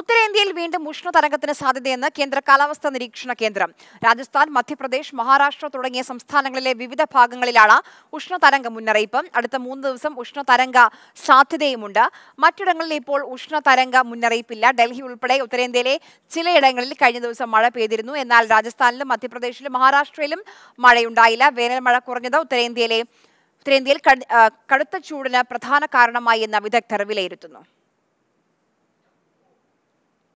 ഉത്തരേന്ത്യയിൽ വീണ്ടും തരംഗത്തിന് സാധ്യതയെന്ന് കേന്ദ്ര കാലാവസ്ഥാ നിരീക്ഷണ കേന്ദ്രം രാജസ്ഥാൻ മധ്യപ്രദേശ് മഹാരാഷ്ട്ര തുടങ്ങിയ സംസ്ഥാനങ്ങളിലെ വിവിധ ഭാഗങ്ങളിലാണ് തരംഗ മുന്നറിയിപ്പ് അടുത്ത മൂന്ന് ദിവസം ഉഷ്ണതരംഗ സാധ്യതയുമുണ്ട് മറ്റിടങ്ങളിൽ ഇപ്പോൾ തരംഗ മുന്നറിയിപ്പില്ല ഡൽഹി ഉൾപ്പെടെ ഉത്തരേന്ത്യയിലെ ചിലയിടങ്ങളിൽ കഴിഞ്ഞ ദിവസം മഴ പെയ്തിരുന്നു എന്നാൽ രാജസ്ഥാനിലും മധ്യപ്രദേശിലും മഹാരാഷ്ട്രയിലും മഴയുണ്ടായില്ല വേനൽ മഴ കുറഞ്ഞത് ഉത്തരേന്ത്യയിലെ ഉത്തരേന്ത്യയിൽ കടുത്ത ചൂടിന് പ്രധാന കാരണമായി എന്ന് വിദഗ്ധർ വിലയിരുത്തുന്നു